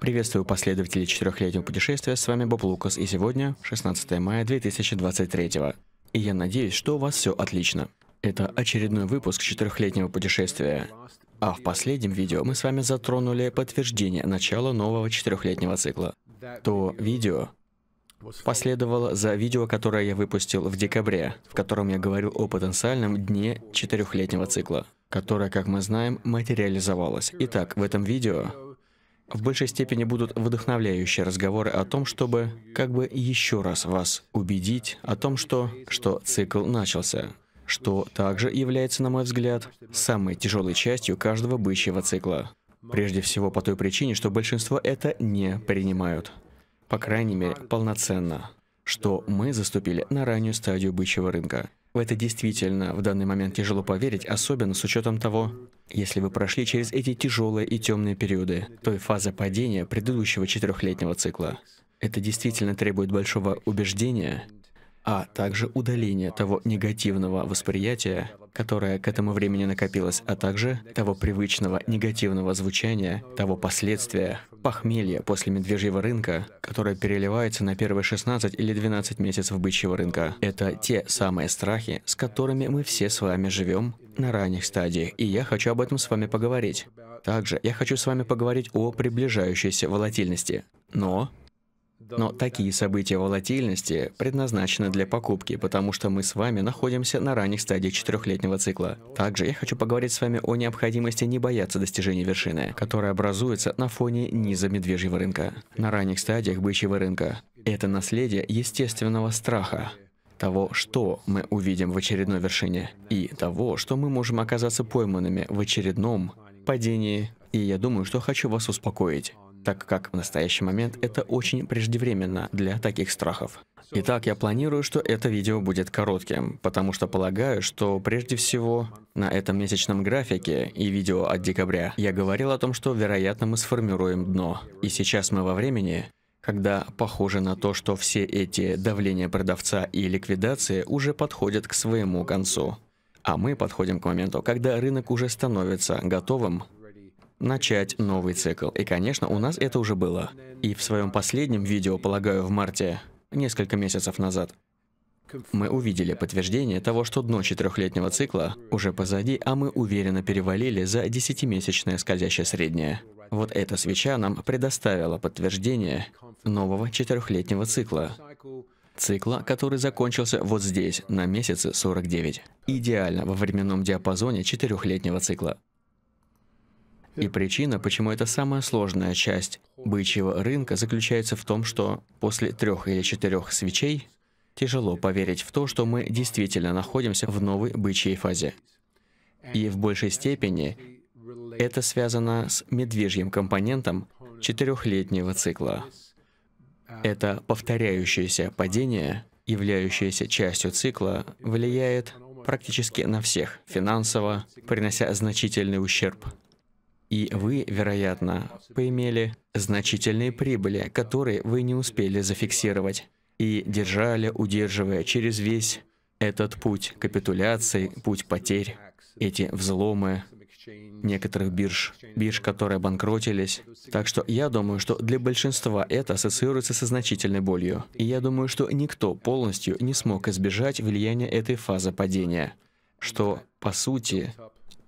Приветствую последователей четырехлетнего путешествия, с вами Боб Лукас, и сегодня 16 мая 2023. И я надеюсь, что у вас все отлично. Это очередной выпуск четырехлетнего путешествия. А в последнем видео мы с вами затронули подтверждение начала нового четырехлетнего цикла. То видео последовало за видео, которое я выпустил в декабре, в котором я говорил о потенциальном дне четырехлетнего цикла, которое, как мы знаем, материализовалось. Итак, в этом видео в большей степени будут вдохновляющие разговоры о том, чтобы как бы еще раз вас убедить о том, что, что цикл начался, что также является, на мой взгляд, самой тяжелой частью каждого бычьего цикла. Прежде всего по той причине, что большинство это не принимают. По крайней мере, полноценно что мы заступили на раннюю стадию бычьего рынка. В это действительно в данный момент тяжело поверить, особенно с учетом того, если вы прошли через эти тяжелые и темные периоды, той фазы падения предыдущего четырехлетнего цикла. Это действительно требует большого убеждения а также удаление того негативного восприятия, которое к этому времени накопилось, а также того привычного негативного звучания, того последствия, похмелья после медвежьего рынка, которое переливается на первые 16 или 12 месяцев бычьего рынка. Это те самые страхи, с которыми мы все с вами живем на ранних стадиях, и я хочу об этом с вами поговорить. Также я хочу с вами поговорить о приближающейся волатильности. Но но такие события волатильности предназначены для покупки, потому что мы с вами находимся на ранних стадиях четырехлетнего цикла. Также я хочу поговорить с вами о необходимости не бояться достижения вершины, которая образуется на фоне низа медвежьего рынка. На ранних стадиях бычьего рынка. Это наследие естественного страха, того, что мы увидим в очередной вершине, и того, что мы можем оказаться пойманными в очередном падении. И я думаю, что хочу вас успокоить так как в настоящий момент это очень преждевременно для таких страхов. Итак, я планирую, что это видео будет коротким, потому что полагаю, что прежде всего на этом месячном графике и видео от декабря я говорил о том, что, вероятно, мы сформируем дно. И сейчас мы во времени, когда похоже на то, что все эти давления продавца и ликвидации уже подходят к своему концу. А мы подходим к моменту, когда рынок уже становится готовым начать новый цикл. И, конечно, у нас это уже было. И в своем последнем видео, полагаю, в марте, несколько месяцев назад, мы увидели подтверждение того, что дно четырехлетнего цикла уже позади, а мы уверенно перевалили за десятимесячное скользящее среднее. Вот эта свеча нам предоставила подтверждение нового четырехлетнего цикла. Цикла, который закончился вот здесь, на месяце 49. Идеально во временном диапазоне четырехлетнего цикла. И причина, почему это самая сложная часть бычьего рынка, заключается в том, что после трех или четырех свечей тяжело поверить в то, что мы действительно находимся в новой бычьей фазе. И в большей степени это связано с медвежьим компонентом четырехлетнего цикла. Это повторяющееся падение, являющееся частью цикла, влияет практически на всех финансово, принося значительный ущерб и вы, вероятно, поимели значительные прибыли, которые вы не успели зафиксировать, и держали, удерживая через весь этот путь капитуляции, путь потерь, эти взломы некоторых бирж, бирж, которые банкротились. Так что я думаю, что для большинства это ассоциируется со значительной болью. И я думаю, что никто полностью не смог избежать влияния этой фазы падения, что, по сути,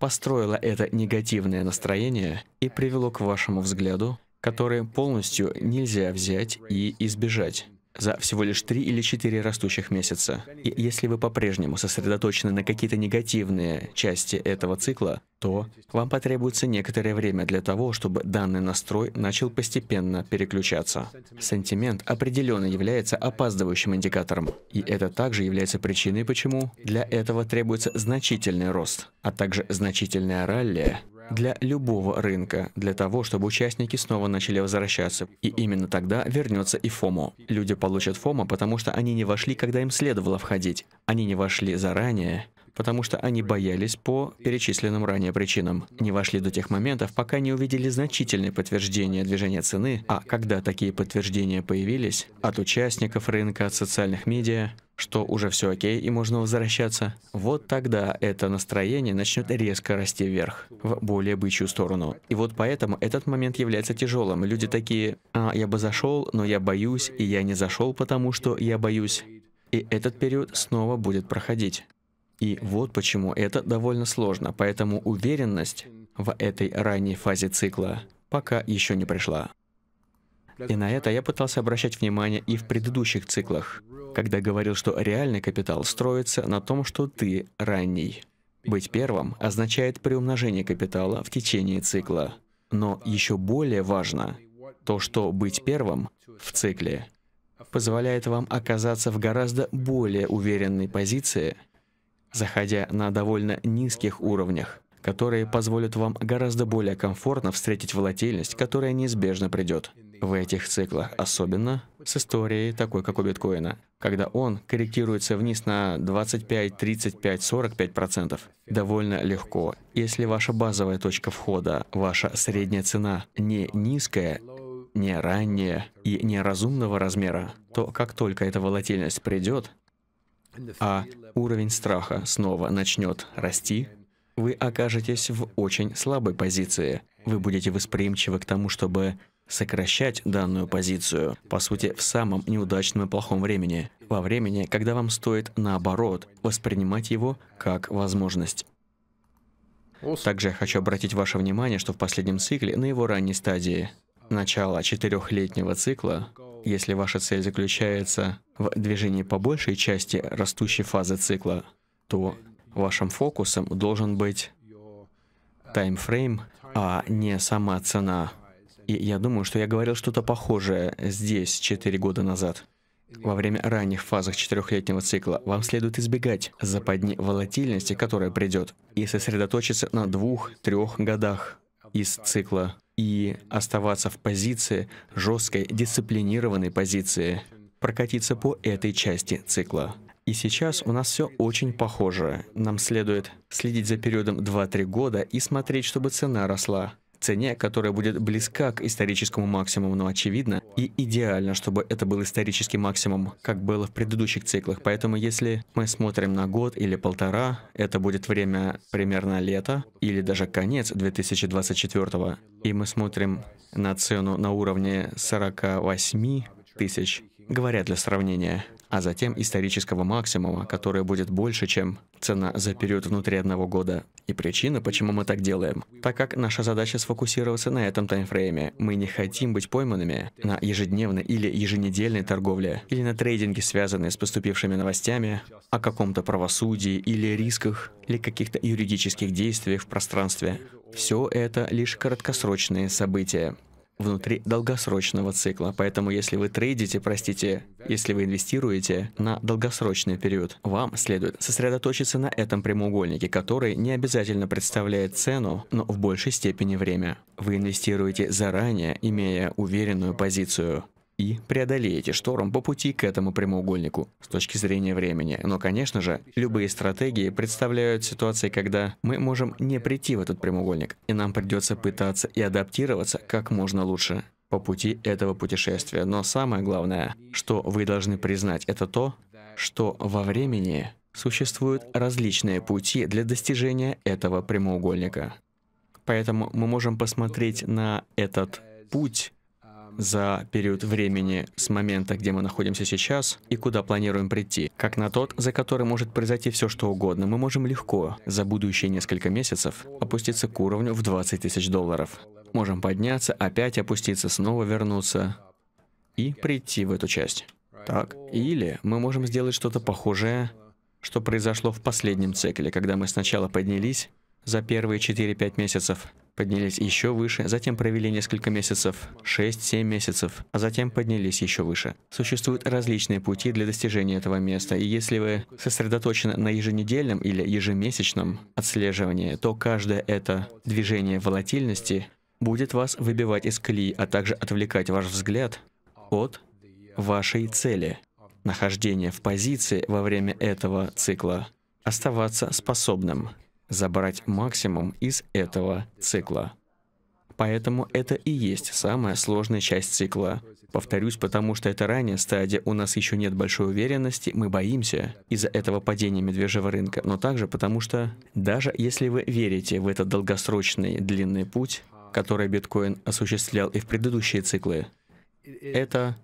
построило это негативное настроение и привело к вашему взгляду, который полностью нельзя взять и избежать за всего лишь три или четыре растущих месяца. И если вы по-прежнему сосредоточены на какие-то негативные части этого цикла, то вам потребуется некоторое время для того, чтобы данный настрой начал постепенно переключаться. Сентимент определенно является опаздывающим индикатором, и это также является причиной, почему для этого требуется значительный рост, а также значительная ралли для любого рынка, для того, чтобы участники снова начали возвращаться. И именно тогда вернется и ФОМО. Люди получат ФОМО, потому что они не вошли, когда им следовало входить. Они не вошли заранее, потому что они боялись по перечисленным ранее причинам. Не вошли до тех моментов, пока не увидели значительные подтверждения движения цены, а когда такие подтверждения появились от участников рынка, от социальных медиа, что уже все окей и можно возвращаться, вот тогда это настроение начнет резко расти вверх, в более бычью сторону. И вот поэтому этот момент является тяжелым. Люди такие, а, я бы зашел, но я боюсь, и я не зашел, потому что я боюсь. И этот период снова будет проходить. И вот почему это довольно сложно, поэтому уверенность в этой ранней фазе цикла пока еще не пришла. И на это я пытался обращать внимание и в предыдущих циклах, когда говорил, что реальный капитал строится на том, что ты ранний. Быть первым означает приумножение капитала в течение цикла. Но еще более важно то, что быть первым в цикле позволяет вам оказаться в гораздо более уверенной позиции – заходя на довольно низких уровнях, которые позволят вам гораздо более комфортно встретить волатильность, которая неизбежно придет. В этих циклах, особенно с историей такой, как у биткоина, когда он корректируется вниз на 25, 35, 45 процентов, довольно легко. Если ваша базовая точка входа, ваша средняя цена не низкая, не ранняя и не разумного размера, то как только эта волатильность придет, а уровень страха снова начнет расти, вы окажетесь в очень слабой позиции. Вы будете восприимчивы к тому, чтобы сокращать данную позицию, по сути, в самом неудачном и плохом времени, во времени, когда вам стоит, наоборот, воспринимать его как возможность. Также я хочу обратить ваше внимание, что в последнем цикле, на его ранней стадии, начала четырехлетнего цикла, если ваша цель заключается в движении по большей части растущей фазы цикла, то вашим фокусом должен быть таймфрейм, а не сама цена. И я думаю, что я говорил что-то похожее здесь 4 года назад. Во время ранних фазах четырехлетнего цикла вам следует избегать западни волатильности, которая придет, и сосредоточиться на двух-трех годах из цикла и оставаться в позиции, жесткой, дисциплинированной позиции, прокатиться по этой части цикла. И сейчас у нас все очень похоже. Нам следует следить за периодом 2-3 года и смотреть, чтобы цена росла цене, которая будет близка к историческому максимуму, но очевидно, и идеально, чтобы это был исторический максимум, как было в предыдущих циклах. Поэтому если мы смотрим на год или полтора, это будет время примерно лета или даже конец 2024 -го. и мы смотрим на цену на уровне 48 тысяч, говоря для сравнения, а затем исторического максимума, которое будет больше, чем цена за период внутри одного года. И причина, почему мы так делаем, так как наша задача сфокусироваться на этом таймфрейме. Мы не хотим быть пойманными на ежедневной или еженедельной торговле, или на трейдинге, связанные с поступившими новостями о каком-то правосудии или рисках, или каких-то юридических действиях в пространстве. Все это лишь краткосрочные события внутри долгосрочного цикла. Поэтому если вы трейдите, простите, если вы инвестируете на долгосрочный период, вам следует сосредоточиться на этом прямоугольнике, который не обязательно представляет цену, но в большей степени время. Вы инвестируете заранее, имея уверенную позицию и преодолеете шторм по пути к этому прямоугольнику с точки зрения времени. Но, конечно же, любые стратегии представляют ситуации, когда мы можем не прийти в этот прямоугольник, и нам придется пытаться и адаптироваться как можно лучше по пути этого путешествия. Но самое главное, что вы должны признать, это то, что во времени существуют различные пути для достижения этого прямоугольника. Поэтому мы можем посмотреть на этот путь за период времени с момента, где мы находимся сейчас, и куда планируем прийти. Как на тот, за который может произойти все что угодно, мы можем легко за будущие несколько месяцев опуститься к уровню в 20 тысяч долларов. Можем подняться, опять опуститься, снова вернуться и прийти в эту часть. Так. Или мы можем сделать что-то похожее, что произошло в последнем цикле, когда мы сначала поднялись за первые 4-5 месяцев, поднялись еще выше, затем провели несколько месяцев, 6-7 месяцев, а затем поднялись еще выше. Существуют различные пути для достижения этого места, и если вы сосредоточены на еженедельном или ежемесячном отслеживании, то каждое это движение волатильности будет вас выбивать из колеи, а также отвлекать ваш взгляд от вашей цели. Нахождение в позиции во время этого цикла оставаться способным забрать максимум из этого цикла. Поэтому это и есть самая сложная часть цикла. Повторюсь, потому что это ранняя стадия, у нас еще нет большой уверенности, мы боимся из-за этого падения медвежьего рынка, но также потому что даже если вы верите в этот долгосрочный длинный путь, который биткоин осуществлял и в предыдущие циклы, это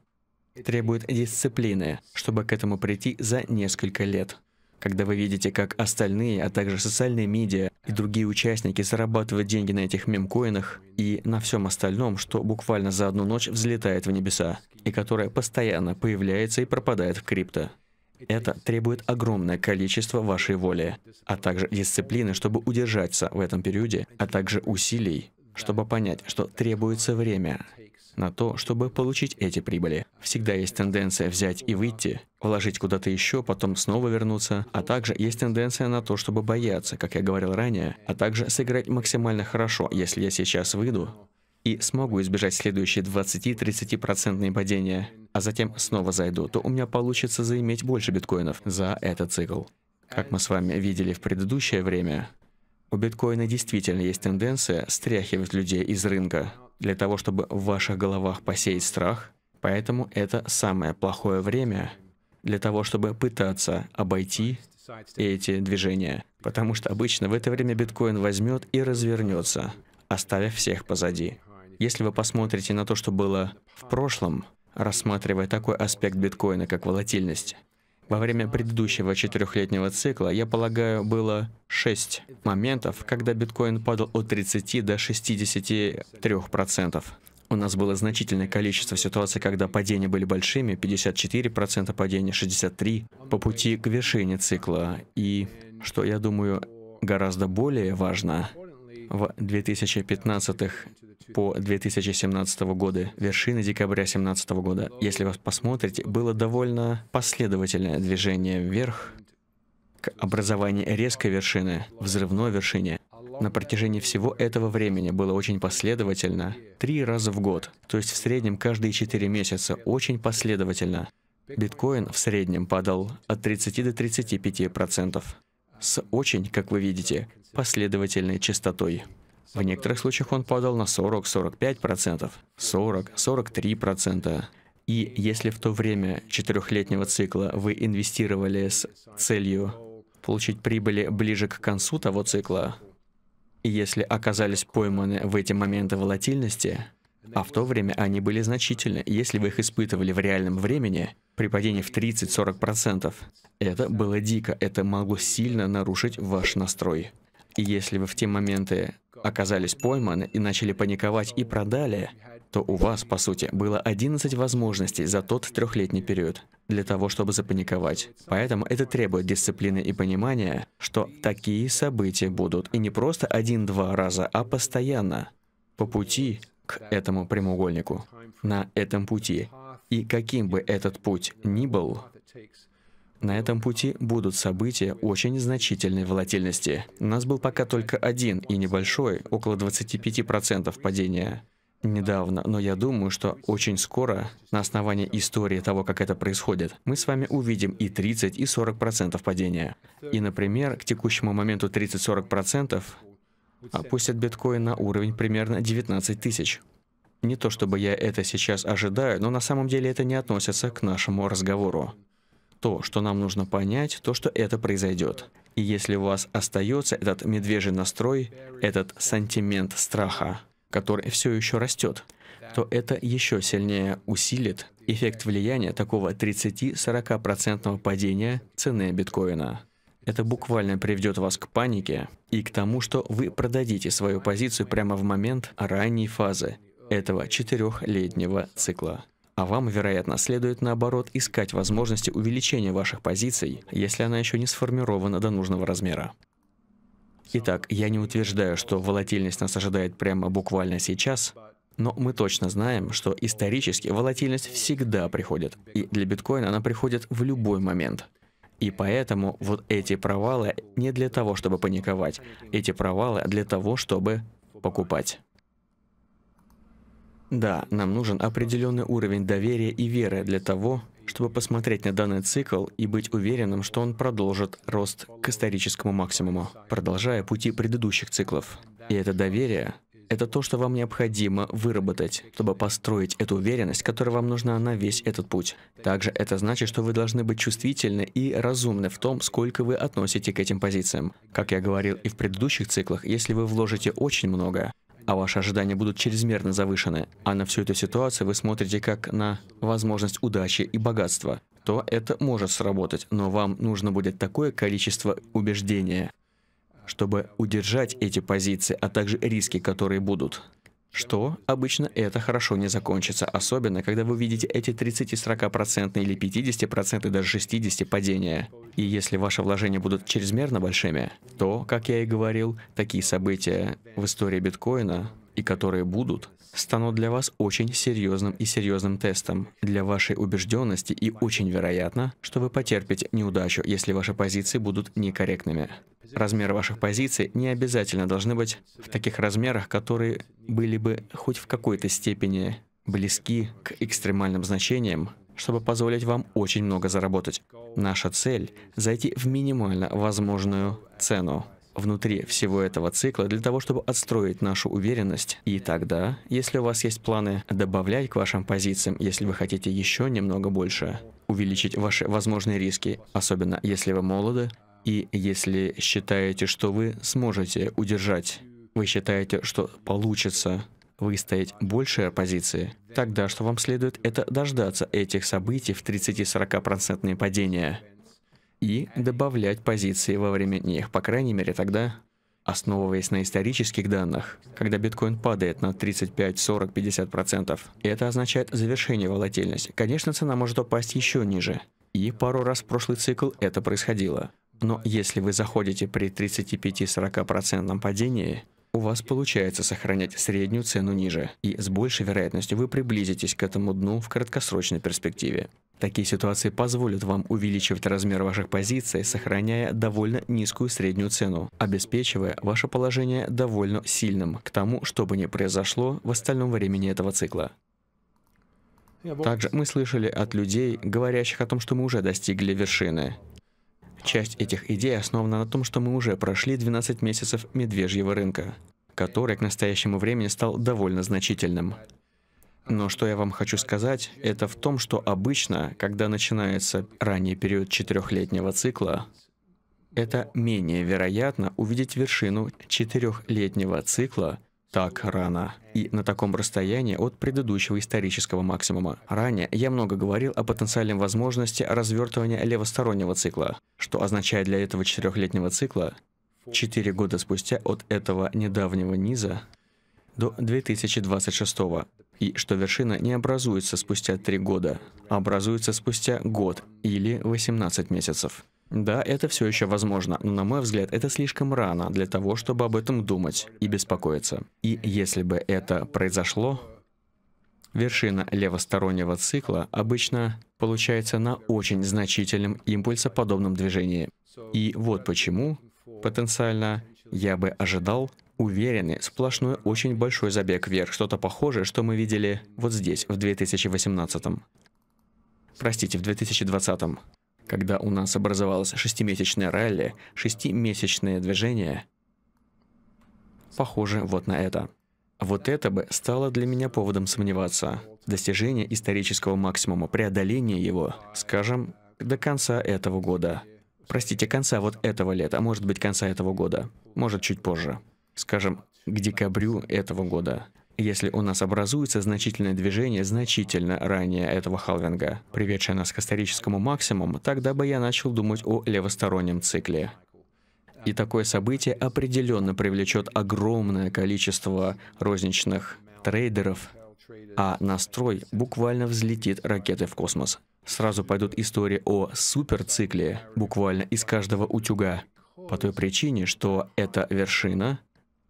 требует дисциплины, чтобы к этому прийти за несколько лет. Когда вы видите, как остальные, а также социальные медиа и другие участники зарабатывают деньги на этих мемкоинах и на всем остальном, что буквально за одну ночь взлетает в небеса, и которое постоянно появляется и пропадает в крипто. Это требует огромное количество вашей воли, а также дисциплины, чтобы удержаться в этом периоде, а также усилий, чтобы понять, что требуется время, на то, чтобы получить эти прибыли. Всегда есть тенденция взять и выйти, вложить куда-то еще, потом снова вернуться, а также есть тенденция на то, чтобы бояться, как я говорил ранее, а также сыграть максимально хорошо, если я сейчас выйду и смогу избежать следующие 20-30% падения, а затем снова зайду, то у меня получится заиметь больше биткоинов за этот цикл. Как мы с вами видели в предыдущее время, у биткоина действительно есть тенденция стряхивать людей из рынка, для того, чтобы в ваших головах посеять страх, поэтому это самое плохое время для того, чтобы пытаться обойти эти движения, потому что обычно в это время биткоин возьмет и развернется, оставив всех позади. Если вы посмотрите на то, что было в прошлом, рассматривая такой аспект биткоина, как волатильность, во время предыдущего четырехлетнего цикла, я полагаю, было шесть моментов, когда биткоин падал от 30 до 63%. У нас было значительное количество ситуаций, когда падения были большими, 54% падения, 63% по пути к вершине цикла. И, что я думаю, гораздо более важно, в 2015-х по 2017 года, вершины декабря 2017 года. Если вас посмотрите, было довольно последовательное движение вверх к образованию резкой вершины, взрывной вершине. На протяжении всего этого времени было очень последовательно, три раза в год, то есть в среднем каждые четыре месяца, очень последовательно. Биткоин в среднем падал от 30 до 35 процентов с очень, как вы видите, последовательной частотой. В некоторых случаях он падал на 40-45%, 40-43%. И если в то время четырехлетнего цикла вы инвестировали с целью получить прибыли ближе к концу того цикла, и если оказались пойманы в эти моменты волатильности, а в то время они были значительны, если вы их испытывали в реальном времени, при падении в 30-40%, это было дико, это могло сильно нарушить ваш настрой. Если вы в те моменты оказались пойманы и начали паниковать и продали, то у вас, по сути, было 11 возможностей за тот трехлетний период для того, чтобы запаниковать. Поэтому это требует дисциплины и понимания, что такие события будут и не просто один-два раза, а постоянно по пути к этому прямоугольнику, на этом пути. И каким бы этот путь ни был, на этом пути будут события очень значительной волатильности. У нас был пока только один и небольшой, около 25% падения недавно, но я думаю, что очень скоро, на основании истории того, как это происходит, мы с вами увидим и 30, и 40% падения. И, например, к текущему моменту 30-40% опустят биткоин на уровень примерно 19 тысяч. Не то чтобы я это сейчас ожидаю, но на самом деле это не относится к нашему разговору то, что нам нужно понять, то, что это произойдет. И если у вас остается этот медвежий настрой, этот сантимент страха, который все еще растет, то это еще сильнее усилит эффект влияния такого 30-40% падения цены биткоина. Это буквально приведет вас к панике и к тому, что вы продадите свою позицию прямо в момент ранней фазы этого четырехлетнего цикла. А вам, вероятно, следует наоборот искать возможности увеличения ваших позиций, если она еще не сформирована до нужного размера. Итак, я не утверждаю, что волатильность нас ожидает прямо буквально сейчас, но мы точно знаем, что исторически волатильность всегда приходит, и для биткоина она приходит в любой момент. И поэтому вот эти провалы не для того, чтобы паниковать, эти провалы для того, чтобы покупать. Да, нам нужен определенный уровень доверия и веры для того, чтобы посмотреть на данный цикл и быть уверенным, что он продолжит рост к историческому максимуму, продолжая пути предыдущих циклов. И это доверие — это то, что вам необходимо выработать, чтобы построить эту уверенность, которая вам нужна на весь этот путь. Также это значит, что вы должны быть чувствительны и разумны в том, сколько вы относите к этим позициям. Как я говорил и в предыдущих циклах, если вы вложите очень много, а ваши ожидания будут чрезмерно завышены, а на всю эту ситуацию вы смотрите как на возможность удачи и богатства, то это может сработать, но вам нужно будет такое количество убеждения, чтобы удержать эти позиции, а также риски, которые будут что обычно это хорошо не закончится, особенно когда вы видите эти 30-40% или 50% даже 60% падения. И если ваши вложения будут чрезмерно большими, то, как я и говорил, такие события в истории биткоина и которые будут, станут для вас очень серьезным и серьезным тестом для вашей убежденности и очень вероятно, что вы потерпите неудачу, если ваши позиции будут некорректными. Размеры ваших позиций не обязательно должны быть в таких размерах, которые были бы хоть в какой-то степени близки к экстремальным значениям, чтобы позволять вам очень много заработать. Наша цель — зайти в минимально возможную цену внутри всего этого цикла для того, чтобы отстроить нашу уверенность. И тогда, если у вас есть планы добавлять к вашим позициям, если вы хотите еще немного больше, увеличить ваши возможные риски, особенно если вы молоды, и если считаете, что вы сможете удержать, вы считаете, что получится выстоять большие позиции, тогда что вам следует, это дождаться этих событий в 30-40% падения и добавлять позиции во время них, по крайней мере тогда, основываясь на исторических данных, когда биткоин падает на 35, 40, 50%, это означает завершение волатильности. Конечно, цена может упасть еще ниже. И пару раз в прошлый цикл это происходило. Но если вы заходите при 35-40% падении, у вас получается сохранять среднюю цену ниже, и с большей вероятностью вы приблизитесь к этому дну в краткосрочной перспективе. Такие ситуации позволят вам увеличивать размер ваших позиций, сохраняя довольно низкую среднюю цену, обеспечивая ваше положение довольно сильным к тому, что бы ни произошло в остальном времени этого цикла. Также мы слышали от людей, говорящих о том, что мы уже достигли вершины. Часть этих идей основана на том, что мы уже прошли 12 месяцев медвежьего рынка, который к настоящему времени стал довольно значительным. Но что я вам хочу сказать, это в том, что обычно, когда начинается ранний период четырехлетнего цикла, это менее вероятно увидеть вершину четырехлетнего цикла так рано и на таком расстоянии от предыдущего исторического максимума. Ранее я много говорил о потенциальной возможности развертывания левостороннего цикла, что означает для этого четырехлетнего цикла 4 года спустя от этого недавнего низа до 2026 и что вершина не образуется спустя 3 года, а образуется спустя год или 18 месяцев. Да, это все еще возможно, но на мой взгляд, это слишком рано для того, чтобы об этом думать и беспокоиться. И если бы это произошло, вершина левостороннего цикла обычно получается на очень значительном импульсоподобном движении. И вот почему потенциально я бы ожидал уверенный, сплошной, очень большой забег вверх, что-то похожее, что мы видели вот здесь, в 2018. Простите, в 2020. Когда у нас образовалось шестимесячное ралли, шестимесячное движение, похоже вот на это. Вот это бы стало для меня поводом сомневаться. Достижение исторического максимума, преодоление его, скажем, до конца этого года. Простите, конца вот этого лета, а может быть конца этого года, может чуть позже. Скажем, к декабрю этого года если у нас образуется значительное движение значительно ранее этого халвинга, приведшее нас к историческому максимуму, тогда бы я начал думать о левостороннем цикле. И такое событие определенно привлечет огромное количество розничных трейдеров, а настрой буквально взлетит ракетой в космос. Сразу пойдут истории о суперцикле, буквально из каждого утюга, по той причине, что эта вершина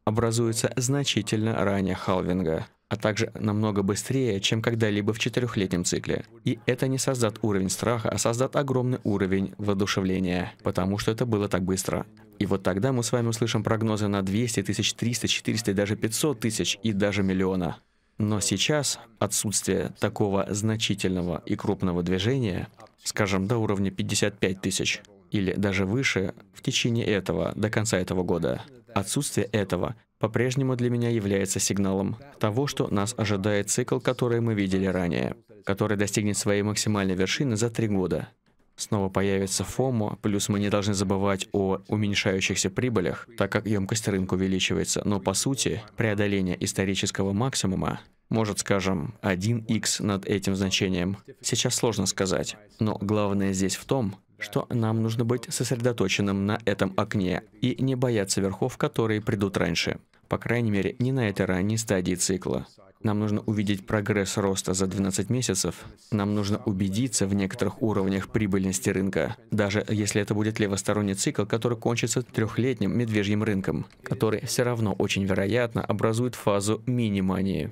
образуется значительно ранее халвинга, а также намного быстрее, чем когда-либо в четырехлетнем цикле. И это не создаст уровень страха, а создаст огромный уровень воодушевления, потому что это было так быстро. И вот тогда мы с вами услышим прогнозы на 200 тысяч, 300, 400, даже 500 тысяч и даже миллиона. Но сейчас отсутствие такого значительного и крупного движения, скажем, до уровня 55 тысяч или даже выше в течение этого, до конца этого года, Отсутствие этого по-прежнему для меня является сигналом того, что нас ожидает цикл, который мы видели ранее, который достигнет своей максимальной вершины за три года. Снова появится ФОМО, плюс мы не должны забывать о уменьшающихся прибылях, так как емкость рынка увеличивается, но по сути преодоление исторического максимума может, скажем, 1x над этим значением. Сейчас сложно сказать, но главное здесь в том, что нам нужно быть сосредоточенным на этом окне и не бояться верхов, которые придут раньше. По крайней мере, не на этой ранней стадии цикла. Нам нужно увидеть прогресс роста за 12 месяцев. Нам нужно убедиться в некоторых уровнях прибыльности рынка, даже если это будет левосторонний цикл, который кончится трехлетним медвежьим рынком, который все равно очень вероятно образует фазу мини-мании.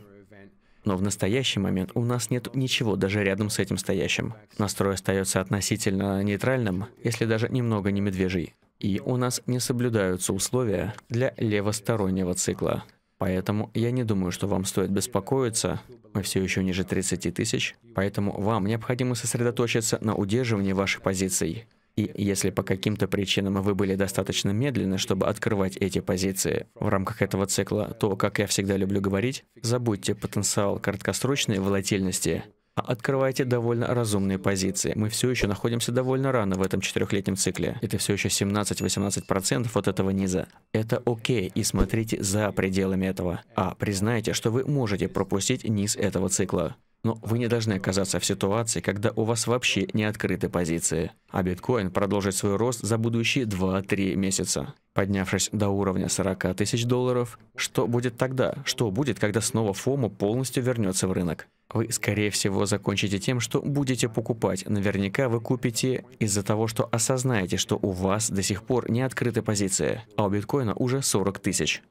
Но в настоящий момент у нас нет ничего даже рядом с этим стоящим. Настрой остается относительно нейтральным, если даже немного не медвежий. И у нас не соблюдаются условия для левостороннего цикла. Поэтому я не думаю, что вам стоит беспокоиться. Мы все еще ниже 30 тысяч, поэтому вам необходимо сосредоточиться на удерживании ваших позиций. И если по каким-то причинам вы были достаточно медленны, чтобы открывать эти позиции в рамках этого цикла, то, как я всегда люблю говорить, забудьте потенциал краткосрочной волатильности, а открывайте довольно разумные позиции. Мы все еще находимся довольно рано в этом четырехлетнем цикле. Это все еще 17-18% от этого низа. Это окей, и смотрите за пределами этого. А признайте, что вы можете пропустить низ этого цикла. Но вы не должны оказаться в ситуации, когда у вас вообще не открыты позиции. А биткоин продолжит свой рост за будущие 2-3 месяца, поднявшись до уровня 40 тысяч долларов. Что будет тогда? Что будет, когда снова ФОМО полностью вернется в рынок? Вы, скорее всего, закончите тем, что будете покупать. Наверняка вы купите из-за того, что осознаете, что у вас до сих пор не открыты позиции, а у биткоина уже 40 тысяч.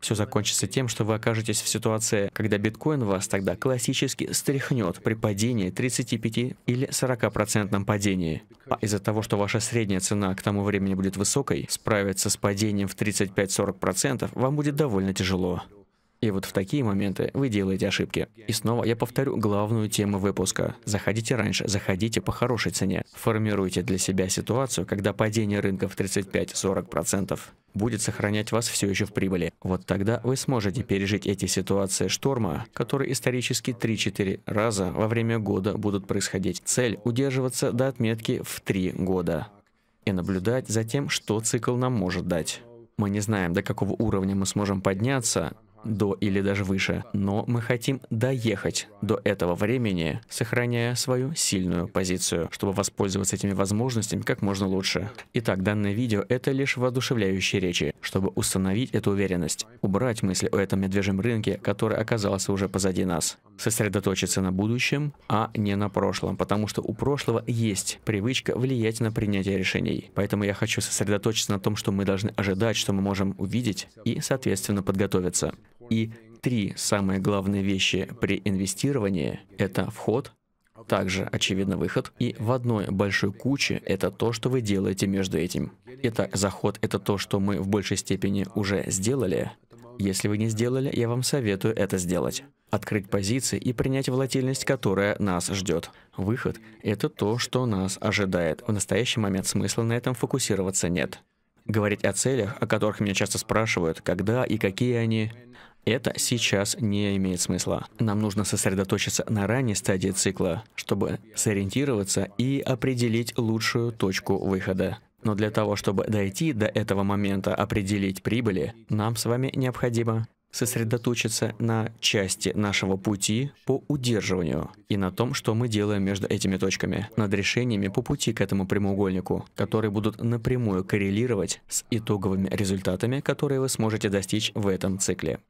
Все закончится тем, что вы окажетесь в ситуации, когда биткоин вас тогда классически стряхнет при падении 35 или 40% процентном падении. А из-за того, что ваша средняя цена к тому времени будет высокой, справиться с падением в 35-40% процентов вам будет довольно тяжело. И вот в такие моменты вы делаете ошибки. И снова я повторю главную тему выпуска. Заходите раньше, заходите по хорошей цене. Формируйте для себя ситуацию, когда падение рынка в 35-40% будет сохранять вас все еще в прибыли. Вот тогда вы сможете пережить эти ситуации шторма, которые исторически 3-4 раза во время года будут происходить. Цель – удерживаться до отметки в 3 года и наблюдать за тем, что цикл нам может дать. Мы не знаем, до какого уровня мы сможем подняться, до или даже выше, но мы хотим доехать до этого времени, сохраняя свою сильную позицию, чтобы воспользоваться этими возможностями как можно лучше. Итак, данное видео — это лишь воодушевляющие речи, чтобы установить эту уверенность, убрать мысли о этом медвежьем рынке, который оказался уже позади нас, сосредоточиться на будущем, а не на прошлом, потому что у прошлого есть привычка влиять на принятие решений. Поэтому я хочу сосредоточиться на том, что мы должны ожидать, что мы можем увидеть и, соответственно, подготовиться. И три самые главные вещи при инвестировании – это вход, также, очевидно, выход. И в одной большой куче это то, что вы делаете между этим. Итак, заход — это то, что мы в большей степени уже сделали. Если вы не сделали, я вам советую это сделать. Открыть позиции и принять волатильность, которая нас ждет. Выход — это то, что нас ожидает. В настоящий момент смысла на этом фокусироваться нет. Говорить о целях, о которых меня часто спрашивают, когда и какие они, это сейчас не имеет смысла. Нам нужно сосредоточиться на ранней стадии цикла, чтобы сориентироваться и определить лучшую точку выхода. Но для того, чтобы дойти до этого момента, определить прибыли, нам с вами необходимо сосредоточиться на части нашего пути по удерживанию и на том, что мы делаем между этими точками, над решениями по пути к этому прямоугольнику, которые будут напрямую коррелировать с итоговыми результатами, которые вы сможете достичь в этом цикле.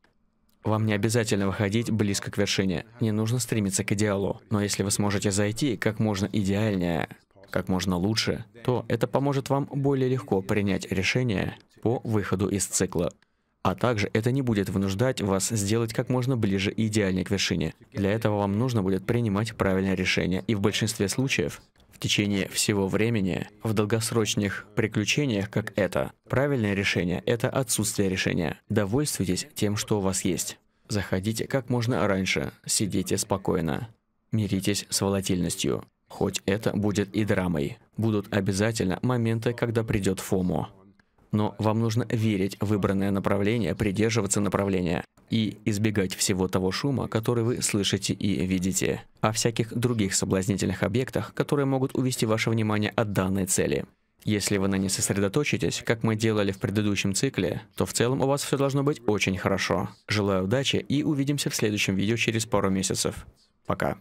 Вам не обязательно выходить близко к вершине, не нужно стремиться к идеалу. Но если вы сможете зайти как можно идеальнее, как можно лучше, то это поможет вам более легко принять решение по выходу из цикла. А также это не будет вынуждать вас сделать как можно ближе и идеальнее к вершине. Для этого вам нужно будет принимать правильное решение, и в большинстве случаев течение всего времени в долгосрочных приключениях, как это. Правильное решение – это отсутствие решения. Довольствуйтесь тем, что у вас есть. Заходите как можно раньше, сидите спокойно. Миритесь с волатильностью. Хоть это будет и драмой. Будут обязательно моменты, когда придет ФОМО. Но вам нужно верить в выбранное направление, придерживаться направления и избегать всего того шума, который вы слышите и видите, о всяких других соблазнительных объектах, которые могут увести ваше внимание от данной цели. Если вы на ней сосредоточитесь, как мы делали в предыдущем цикле, то в целом у вас все должно быть очень хорошо. Желаю удачи и увидимся в следующем видео через пару месяцев. Пока.